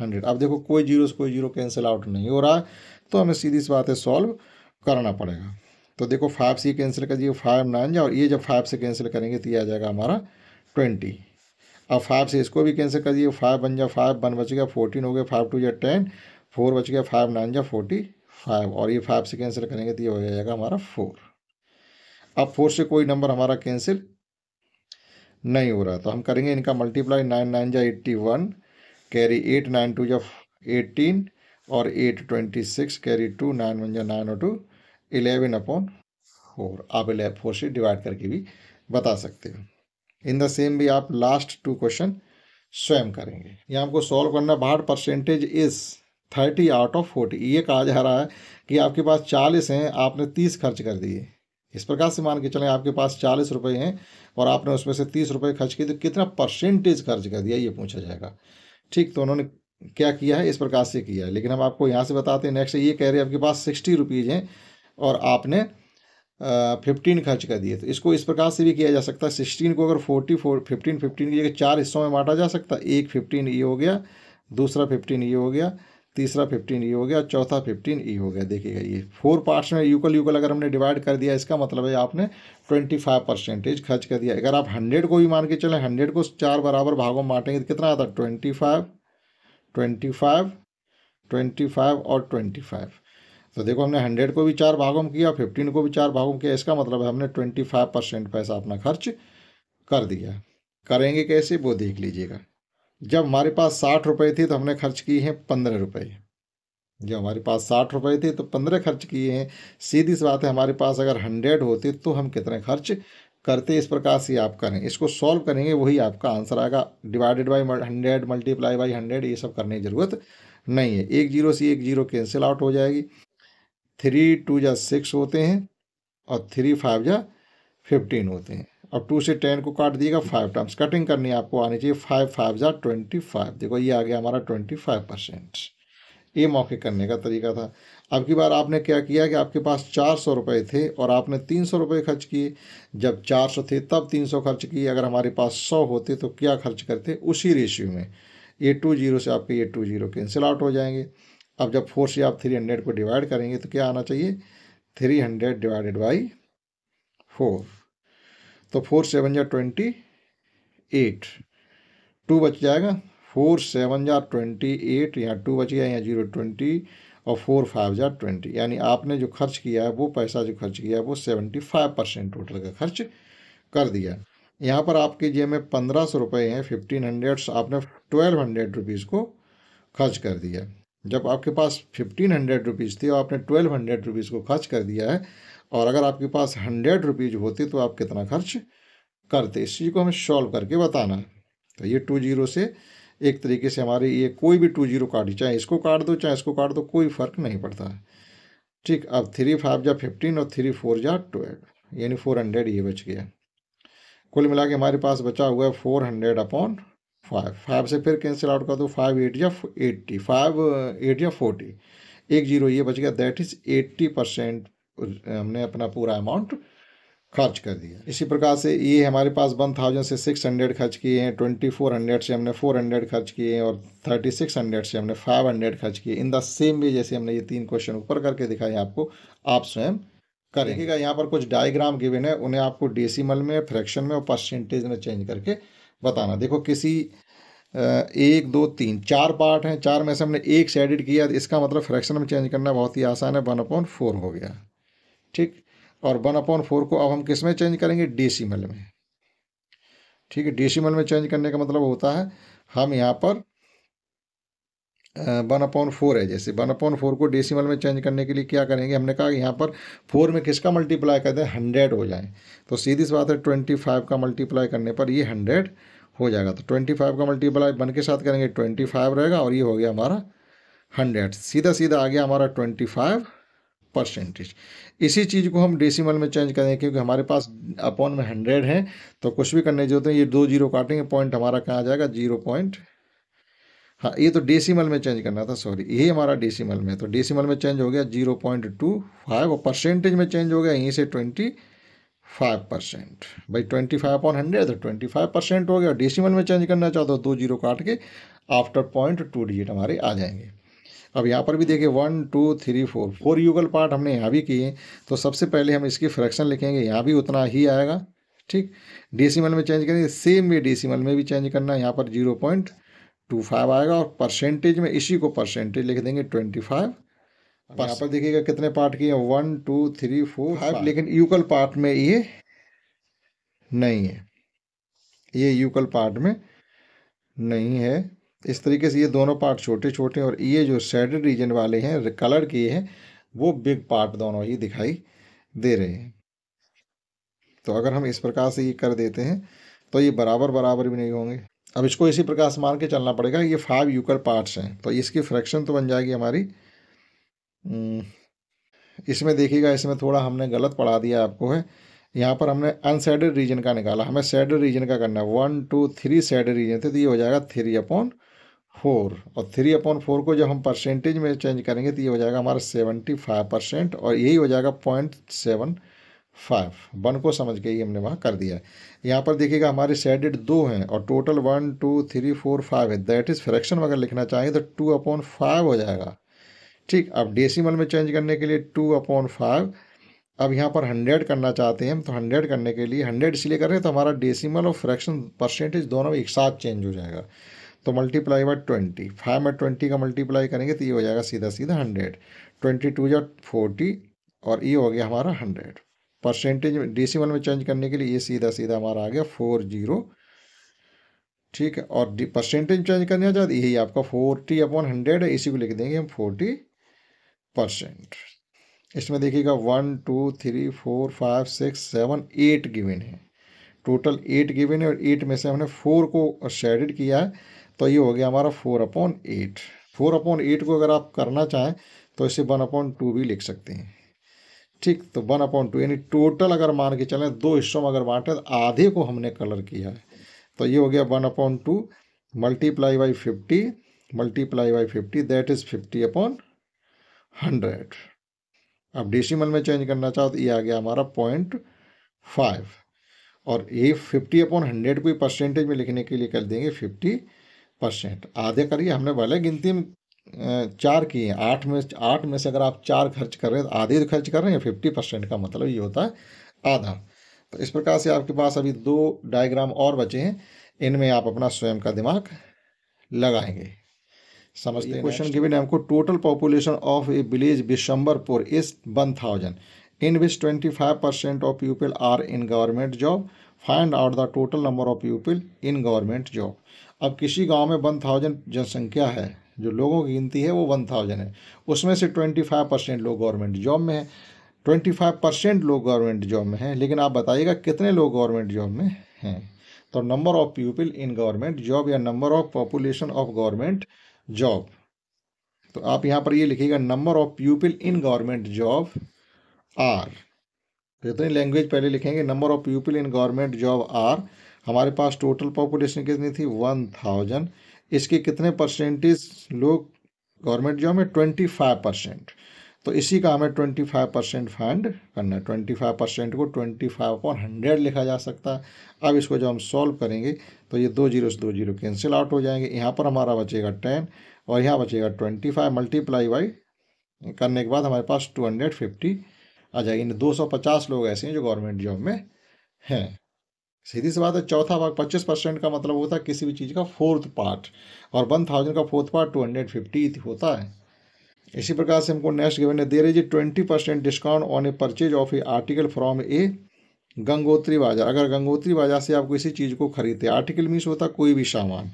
hundred अब देखो कोई जीरो से कोई जीरो कैंसिल आउट नहीं हो रहा है तो हमें सीधी सी बात है सॉल्व करना पड़ेगा तो देखो फाइव से कैंसिल कर दिए फाइव नाइन जाओ और ये जब फाइव से कैंसिल करेंगे तो ये आ जाएगा हमारा ट्वेंटी अब फाइव से इसको भी कैंसिल कर दिए फाइव बन जा फाइव वन बच गया फोर्टीन हो गया फाइव टू या टेन फोर बच गया फाइव नाइन जाओ फोर्टी फाइव और ये फाइव से कैंसिल करेंगे तो ये हो जाएगा हमारा फोर अब फोर से कोई नंबर हमारा कैंसिल नहीं हो रहा तो हम करेंगे इनका मल्टीप्लाई नाइन नाइन जा eighty one carry eight nine two जा एटीन और eight twenty six carry two nine one जा नाइन और टू इलेवन अपॉन फोर आप इलेवन फोर से डिवाइड करके भी बता सकते हो इन द सेम भी आप लास्ट टू क्वेश्चन स्वयं करेंगे ये आपको सॉल्व करना बाहर percentage is thirty out of forty ये कहा जा रहा है कि आपके पास चालीस हैं आपने तीस खर्च कर दिए इस प्रकार से मान के चलें आपके पास चालीस रुपये हैं और आपने उसमें से तीस रुपये खर्च किए तो कितना परसेंटेज खर्च कर दिया ये पूछा जाएगा ठीक तो उन्होंने क्या किया है इस प्रकार से किया है लेकिन हम आपको यहाँ से बताते हैं नेक्स्ट ये कह रहे हैं आपके पास सिक्सटी रुपीज़ हैं और आपने फिफ्टीन खर्च कर दिए तो इसको इस प्रकार से भी किया जा सकता है सिक्सटीन को अगर फोर्टी फोर फिफ्टीन फिफ्टीन की जगह चार हिस्सों में बांटा जा सकता है एक फिफ्टीन ये हो गया दूसरा फिफ्टीन ये हो गया तीसरा फिफ्टीन ई हो गया चौथा फिफ्टीन ई हो गया देखिएगा ये फोर पार्ट्स में यूकल यूकल अगर हमने डिवाइड कर दिया इसका मतलब है आपने ट्वेंटी फाइव परसेंटेज खर्च कर दिया अगर आप हंड्रेड को भी मान के चलें हंड्रेड को चार बराबर भागों में बांटेंगे तो कितना आता twenty five twenty five twenty five और ट्वेंटी फाइव तो देखो हमने हंड्रेड को भी चार भागों में किया फिफ्टीन को भी चार भागों में किया इसका मतलब है हमने ट्वेंटी फाइव परसेंट पैसा अपना खर्च कर दिया करेंगे कैसे वो देख लीजिएगा जब हमारे पास साठ रुपये थे तो हमने खर्च किए हैं पंद्रह रुपये जब हमारे पास साठ रुपये थे तो पंद्रह खर्च किए हैं सीधी सी बात है हमारे पास अगर हंड्रेड होते तो हम कितने खर्च करते इस प्रकार से आप करें इसको सॉल्व करेंगे वही आपका आंसर आएगा divided by hundred multiply by hundred ये सब करने की ज़रूरत नहीं है एक जीरो से एक जीरो कैंसिल आउट हो जाएगी थ्री टू या सिक्स होते हैं और थ्री फाइव या फिफ्टीन होते हैं अब टू से टेन को काट दिएगा फाइव टाइम्स कटिंग करनी आपको आनी चाहिए फाइव फाइव जा ट्वेंटी फाइव देखो ये आ गया हमारा ट्वेंटी फाइव परसेंट ये मौके करने का तरीका था अब की बार आपने क्या किया कि आपके पास चार सौ रुपये थे और आपने तीन सौ रुपये खर्च किए जब चार सौ थे तब तीन सौ खर्च किए अगर हमारे पास सौ होते तो क्या खर्च करते उसी रेशियो में ये टू जीरो से आपके ये टू जीरो कैंसिल आउट हो जाएंगे अब जब फोर से आप थ्री हंड्रेड को डिवाइड करेंगे तो क्या आना चाहिए three hundred divided by four तो फोर सेवन या ट्वेंटी एट टू बच जाएगा फोर सेवन या ट्वेंटी एट यहाँ टू बच गया या जीरो ट्वेंटी और फोर फाइव या ट्वेंटी यानी आपने जो खर्च किया है वो पैसा जो खर्च किया है वो सेवेंटी फाइव परसेंट टोटल का खर्च कर दिया यहाँ पर आपके जेब में पंद्रह सौ रुपये हैं फिफ्टीन हंड्रेड आपने ट्वेल्व हंड्रेड रुपीज़ को खर्च कर दिया जब आपके पास फिफ्टीन हंड्रेड रुपीज़ थी और आपने ट्वेल्व हंड्रेड रुपीज़ को खर्च कर दिया है और अगर आपके पास हंड्रेड रुपीज़ होती तो आप कितना खर्च करते इस चीज़ को हमें सॉल्व करके बताना है तो ये टू जीरो से एक तरीके से हमारे ये कोई भी टू जीरो काट चाहे इसको काट दो चाहे इसको काट दो कोई फ़र्क नहीं पड़ता है ठीक अब थ्री फाइव जा फिफ्टीन और थ्री फोर जा ट्वेल्व यानी फोर हंड्रेड ये बच गया कुल मिला के हमारे पास बचा हुआ है four hundred upon five five से फिर कैंसिल आउट कर दो फाइव एट या एट्टी फाइव एट या फोर्टी एक जीरो ये बच गया दैट इज एट्टी परसेंट हमने अपना पूरा अमाउंट खर्च कर दिया इसी प्रकार से ये हमारे पास वन थाउजेंड से सिक्स हंड्रेड खर्च किए हैं ट्वेंटी फोर हंड्रेड से हमने फोर हंड्रेड खर्च किए हैं और थर्टी सिक्स हंड्रेड से हमने फाइव हंड्रेड खर्च किए इन द सेम वे जैसे हमने ये तीन क्वेश्चन ऊपर करके दिखाए आपको आप स्वयं करेंगे यहाँ पर कुछ डायग्राम गिवन है उन्हें आपको डेसिमल में फ्रैक्शन में और परसेंटेज में चेंज करके बताना देखो किसी एक दो तीन चार पार्ट हैं चार में से हमने एक से एडिट किया तो इसका मतलब फ्रैक्शन में चेंज करना बहुत ही आसान है वन अपॉन फोर हो गया ठीक और वन अपॉन फोर को अब हम किस में चेंज करेंगे डेसिमल में ठीक है डेसिमल में चेंज करने का मतलब होता है हम यहाँ पर वन अपॉन फोर है जैसे वन अपॉन फोर को डेसिमल में चेंज करने के लिए क्या करेंगे हमने कहा कि यहाँ पर फोर में किसका मल्टीप्लाई कर दें हंड्रेड हो जाए तो सीधी सी बात है ट्वेंटी फाइव का मल्टीप्लाई करने पर ये हंड्रेड हो जाएगा तो ट्वेंटी फाइव का मल्टीप्लाई वन के साथ करेंगे ट्वेंटी फाइव रहेगा और ये हो गया हमारा हंड्रेड सीधा सीधा आ गया हमारा ट्वेंटी फाइव परसेंटेज इसी चीज़ को हम डेसिमल में चेंज करेंगे क्योंकि हमारे पास अपॉन में हंड्रेड है तो कुछ भी करने होते हैं ये दो जीरो काटेंगे पॉइंट हमारा कहाँ आ जाएगा जीरो पॉइंट हाँ ये तो डेसिमल में चेंज करना था सॉरी यही हमारा डेसिमल में तो डेसिमल में चेंज हो गया जीरो पॉइंट टू फाइव और परसेंटेज में चेंज हो गया यहीं से ट्वेंटी फाइव परसेंट भाई ट्वेंटी फाइव अपॉन हंड्रेड तो ट्वेंटी फाइव परसेंट हो गया डेसिमल में चेंज करना चाहते हो तो दो जीरो काट के आफ्टर पॉइंट टू डिजिट हमारे आ जाएंगे अब यहाँ पर भी देखिए one two three four four equal part हमने यहाँ भी किए तो सबसे पहले हम इसकी फ्रैक्शन लिखेंगे यहाँ भी उतना ही आएगा ठीक डेसिमल में चेंज करेंगे सेम वे डेसिमल में भी चेंज करना है यहाँ पर जीरो पॉइंट टू फाइव आएगा और परसेंटेज में इसी को परसेंटेज लिख देंगे ट्वेंटी फाइव यहाँ पर देखिएगा कितने पार्ट किए one two three four five लेकिन यूकल पार्ट में ये नहीं है ये यूकल पार्ट में नहीं है इस तरीके से ये दोनों पार्ट छोटे छोटे और ये जो शेडेड रीजन वाले हैं कलर किए हैं वो बिग पार्ट दोनों ही दिखाई दे रहे हैं तो अगर हम इस प्रकार से ये कर देते हैं तो ये बराबर बराबर भी नहीं होंगे अब इसको इसी प्रकार से मान के चलना पड़ेगा ये फाइव यूकल पार्ट्स हैं तो इसकी फ्रैक्शन तो बन जाएगी हमारी हम्म, इसमें देखिएगा इसमें थोड़ा हमने गलत पढ़ा दिया आपको है यहाँ पर हमने अनसेडेड रीजन का निकाला हमें सेडेड रीजन का करना है one two three shaded region थे तो ये हो जाएगा थ्री अपॉन फोर और थ्री अपॉन फोर को जब हम परसेंटेज में चेंज करेंगे तो ये हो जाएगा हमारा सेवेंटी फाइव परसेंट और यही हो जाएगा पॉइंट सेवन फाइव वन को समझ के ही हमने वहाँ कर दिया है यहाँ पर देखिएगा हमारे सेडेड दो हैं और total one two three four five है दैट इज़ फ्रैक्शन अगर लिखना चाहेंगे तो टू अपॉन फाइव हो जाएगा ठीक अब डेसिमल में चेंज करने के लिए टू अपॉन फाइव अब यहाँ पर हंड्रेड करना चाहते हैं हम तो हंड्रेड करने के लिए हंड्रेड इसलिए कर रहे हैं तो हमारा डेसिमल और फ्रैक्शन परसेंटेज दोनों एक साथ चेंज हो जाएगा तो मल्टीप्लाई बाय ट्वेंटी फाइव में ट्वेंटी का मल्टीप्लाई करेंगे तो ये हो जाएगा सीधा सीधा हंड्रेड ट्वेंटी टू या फोर्टी और ये हो गया हमारा हंड्रेड परसेंटेज डेसिमल में चेंज करने के लिए ये सीधा सीधा हमारा आ गया फोर जीरो ठीक है और परसेंटेज चेंज करने जाए तो यही आपका फोर्टी अपॉन हंड्रेड है इसी को लिख देंगे हम फोर्टी परसेंट इसमें देखिएगा one two three four five six seven eight given है टोटल एट गिविन है और एट में से हमने फोर को शेडिड किया है तो ये हो गया हमारा four upon eight four upon eight को अगर आप करना चाहें तो इसे वन अपॉन टू भी लिख सकते हैं ठीक तो वन अपॉन टू यानी टोटल अगर मान के चलें दो हिस्सों में अगर बांटें तो आधे को हमने कलर किया है तो ये हो गया one upon two multiply by fifty multiply by fifty that is fifty upon hundred अब डेसिमल में चेंज करना चाहो तो ये आ गया हमारा पॉइंट फाइव और ये फिफ्टी अपॉन हंड्रेड को परसेंटेज में लिखने के लिए कर देंगे फिफ्टी परसेंट आधे करिए हमने भले गिनती में चार किए हैं आठ में आठ में से अगर आप चार खर्च कर रहे हैं तो आधे तो खर्च कर रहे हैं फिफ्टी परसेंट का मतलब ये होता है आधा तो इस प्रकार से आपके पास अभी दो डायग्राम और बचे हैं इनमें आप अपना स्वयं का दिमाग लगाएंगे समझते हैं क्वेश्चन गिवन है हमको total population of a village Bishambarpur is one thousand in which twenty five percent of people are in government job find out the total number of people in government job अब किसी गांव में one thousand जनसंख्या है जो लोगों की गिनती है वो वन थाउजेंड है उसमें से ट्वेंटी फाइव परसेंट लोग गवर्नमेंट जॉब में है ट्वेंटी फाइव परसेंट लोग गवर्नमेंट जॉब में हैं लेकिन आप बताइएगा कितने लोग गवर्नमेंट जॉब में हैं तो number of people in government job या number of population of government job तो आप यहाँ पर ये लिखिएगा number of people in government job are तो इतनी लैंग्वेज पहले लिखेंगे number of people in government job are हमारे पास टोटल पॉपुलेशन कितनी थी वन थाउजेंड इसके कितने परसेंटेज लोग गवर्नमेंट जॉब में ट्वेंटी फाइव परसेंट तो इसी का हमें ट्वेंटी फाइव परसेंट फाइंड करना है ट्वेंटी फाइव परसेंट को ट्वेंटी फाइव और हंड्रेड लिखा जा सकता है अब इसको जब हम सॉल्व करेंगे तो ये दो जीरो से दो जीरो कैंसिल आउट हो जाएंगे यहाँ पर हमारा बचेगा टेन और यहाँ बचेगा ट्वेंटी फाइव मल्टीप्लाई बाई करने के बाद हमारे पास टू हंड्रेड फिफ्टी आ जाएगी दो सौ पचास लोग ऐसे हैं जो गवर्नमेंट जॉब में हैं सीधी सी बात है चौथा भाग पच्चीस परसेंट का मतलब होता है किसी भी चीज़ का फोर्थ पार्ट और वन थाउजेंड का fourth part two hundred fifty होता है इसी प्रकार से हमको नेक्स्ट गिवन है there is a twenty percent discount on a purchase of a article from a Gangotri बाजार अगर गंगोत्री बाजार से आप किसी चीज़ को खरीदते आर्टिकल मीन्स होता कोई भी सामान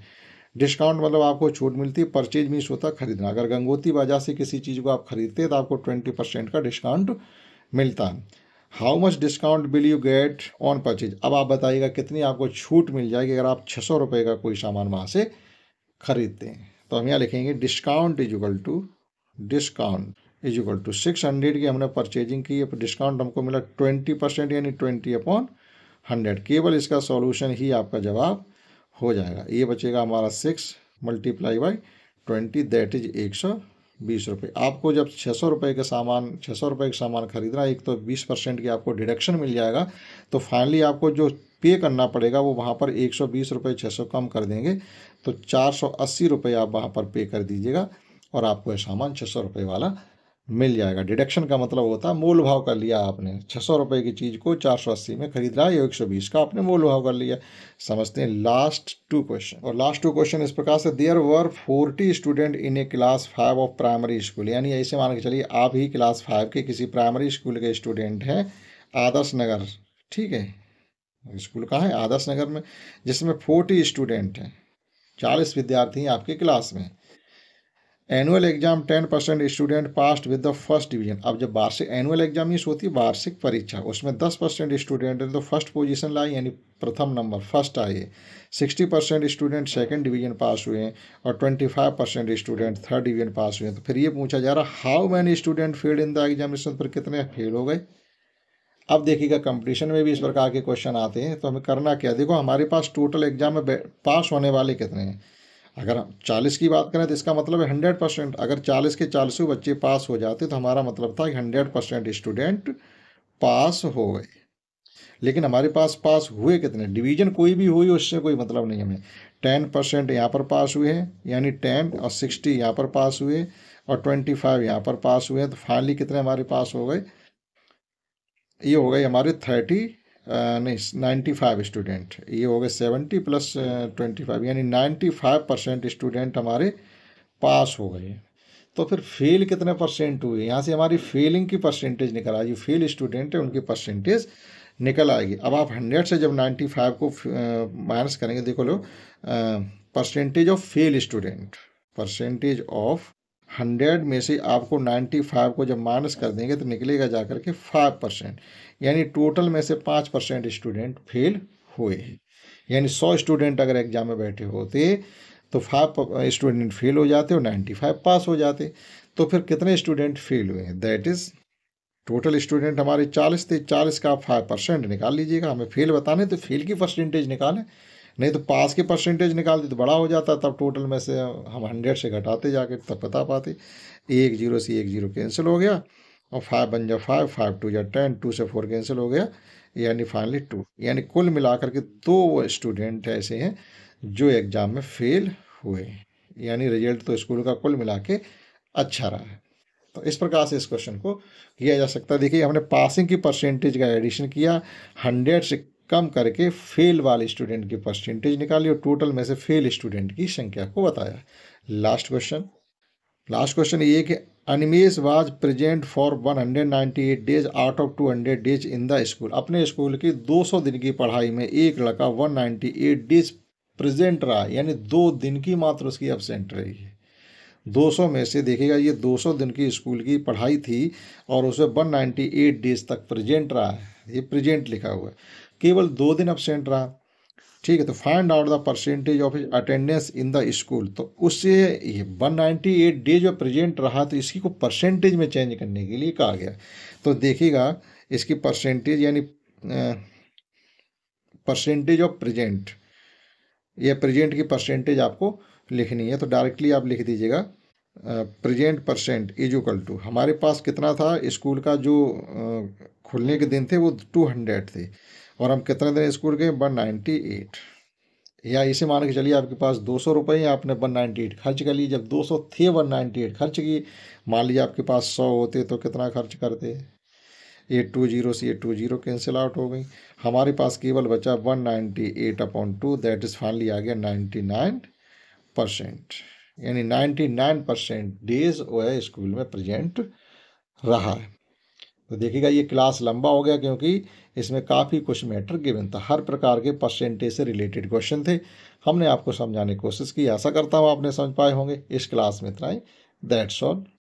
डिस्काउंट मतलब आपको छूट मिलती है परचेज मीन्स होता खरीदना अगर गंगोत्री बाजार से किसी चीज़ को आप खरीदते तो आपको ट्वेंटी परसेंट का डिस्काउंट मिलता है how much discount will you get on purchase अब आप बताइएगा कितनी आपको छूट मिल जाएगी अगर आप छः सौ रुपये का कोई सामान वहाँ से खरीदते हैं तो हम यहाँ लिखेंगे discount is equal to discount is equal to six hundred की हमने परचेजिंग की डिस्काउंट तो हमको मिला ट्वेंटी परसेंट यानी ट्वेंटी अपॉन हंड्रेड केवल इसका सॉल्यूशन ही आपका जवाब हो जाएगा ये बचेगा हमारा six multiply by twenty that is एक सौ बीस रुपये आपको जब छः सौ रुपये का सामान छः सौ रुपये का सामान खरीदना एक तो बीस परसेंट की आपको डिडक्शन मिल जाएगा तो फाइनली आपको जो पे करना पड़ेगा वो वहाँ पर एक सौ बीस रुपये छः सौ कम कर देंगे तो चार सौ अस्सी रुपये आप वहाँ पर पे कर दीजिएगा और आपको सामान छः सौ रुपये वाला मिल जाएगा डिडक्शन का मतलब होता है मोल भाव कर लिया आपने छः सौ रुपये की चीज़ को चार सौ अस्सी में खरीद रहा है एक सौ बीस का आपने मोल भाव कर लिया समझते हैं लास्ट टू क्वेश्चन और लास्ट टू क्वेश्चन इस प्रकार से there were forty student in a class five of primary school यानी ऐसे मान के चलिए आप ही क्लास फाइव के किसी प्राइमरी स्कूल के स्टूडेंट हैं आदर्श नगर ठीक है स्कूल कहाँ है आदर्श नगर में जिसमें फोर्टी स्टूडेंट हैं चालीस विद्यार्थी हैं आपकी क्लास में annual exam ten percent student passed with the first division अब जब वार्षिक एनुअल एग्जामीस होती है वार्षिक परीक्षा उसमें दस परसेंट स्टूडेंट ने तो फर्स्ट पोजीशन लाई यानी प्रथम नंबर फर्स्ट आए sixty percent student second division pass हुए और twenty five percent student third division pass हुए तो फिर ये पूछा जा रहा how many student fail in the examination पर कितने फेल हो गए अब देखिएगा कंपटीशन में भी इस प्रकार के क्वेश्चन आते हैं तो हमें करना क्या देखो हमारे पास टोटल एग्जाम में पास होने वाले कितने हैं अगर हम चालीस की बात करें तो इसका मतलब हंड्रेड परसेंट अगर चालीस के चालीसों बच्चे पास हो जाते तो हमारा मतलब था कि हंड्रेड परसेंट स्टूडेंट पास हो गए लेकिन हमारे पास पास हुए कितने डिवीजन कोई भी हुई उससे कोई मतलब नहीं हमें टेन परसेंट यहाँ पर पास हुए हैं यानी टेन और सिक्सटी यहाँ पर पास हुए और ट्वेंटी फाइव यहाँ पर पास हुए हैं तो फाइनली कितने हमारे पास हो गए ये हो गए हमारे थर्टी Uh, नहीं नाइन्टी फाइव स्टूडेंट ये हो गए सेवेंटी प्लस ट्वेंटी फाइव यानी नाइन्टी फाइव परसेंट स्टूडेंट हमारे पास हो गए तो फिर फेल कितने परसेंट हुए यहाँ से हमारी फेलिंग की परसेंटेज निकल आएगी फेल स्टूडेंट है उनकी परसेंटेज निकल आएगी अब आप हंड्रेड से जब नाइन्टी फाइव को माइनस uh, करेंगे देखो लो percentage of fail student percentage of hundred में से आपको नाइन्टी फाइव को जब माइनस कर देंगे तो निकलेगा जाकर के फाइव परसेंट यानी टोटल में से पाँच परसेंट स्टूडेंट फेल हुए हैं यानी सौ स्टूडेंट अगर एग्जाम में बैठे होते तो फाइव स्टूडेंट फेल हो जाते और नाइन्टी फाइव पास हो जाते तो फिर कितने स्टूडेंट फेल हुए हैं दैट इज़ टोटल स्टूडेंट हमारे चालीस थे चालीस का आप फाइव परसेंट निकाल लीजिएगा हमें फेल बताने तो फेल की परसेंटेज निकालें नहीं तो पास के परसेंटेज निकालते तो बड़ा हो जाता तब टोटल में से हम हंड्रेड से घटाते जाके तब बता पाते एक जीरो से एक जीरो कैंसिल हो गया और फाइव बन जा फाइव फाइव टू या टेन टू से फोर कैंसिल हो गया यानी फाइनली टू यानी कुल मिलाकर के दो स्टूडेंट ऐसे हैं जो एग्ज़ाम में फेल हुए यानी रिजल्ट तो स्कूल का कुल मिला के अच्छा रहा है तो इस प्रकार से इस क्वेश्चन को किया जा सकता है देखिए हमने पासिंग की परसेंटेज का एडिशन किया हंड्रेड से कम करके फेल वाले स्टूडेंट की परसेंटेज निकाली और टोटल में से फेल स्टूडेंट की संख्या को बताया लास्ट क्वेश्चन लास्ट क्वेश्चन ये कि Animesh was present for 198 days out of 200 days in the school अपने स्कूल की 200 दिन की पढ़ाई में एक लड़का 198 डेज प्रेजेंट रहा यानी दो दिन की मात्र उसकी एबसेंट रही है 200 में से देखिएगा ये 200 दिन की स्कूल की पढ़ाई थी और उसे 198 डेज तक प्रेजेंट रहा है ये प्रेजेंट लिखा हुआ है केवल दो दिन अपसेंट रहा ठीक है तो find out the percentage of attendance in the school तो उससे ये वन नाइन्टी एट डे जो प्रेजेंट रहा तो इसी को परसेंटेज में चेंज करने के लिए कहा गया तो देखिएगा इसकी परसेंटेज यानी परसेंटेज ऑफ प्रेजेंट या प्रेजेंट की परसेंटेज आपको लिखनी है तो डायरेक्टली आप लिख दीजिएगा present percent is equal to हमारे पास कितना था स्कूल का जो खुलने के दिन थे वो टू हंड्रेड थे और हम कितने दिन स्कूल गए वन नाइन्टी एट या इसे मान के चलिए आपके पास दो सौ रुपये आपने वन नाइन्टी एट खर्च कर लिए जब दो सौ थे वन नाइन्टी एट खर्च किए मान लीजिए आपके पास सौ होते तो कितना खर्च करते एट टू जीरो से eight two zero cancel out हो गई हमारे पास केवल बचा one ninety eight upon two that is finally आ गया नाइन्टी नाइन परसेंट यानी 99 परसेंट डेज वह स्कूल में प्रेजेंट रहा है तो देखिएगा ये क्लास लंबा हो गया क्योंकि इसमें काफ़ी कुछ मैटर गिवन था हर प्रकार के परसेंटेज से रिलेटेड क्वेश्चन थे हमने आपको समझाने की कोशिश की आशा करता हूँ आपने समझ पाए होंगे इस क्लास में इतना ही दैट्स ऑल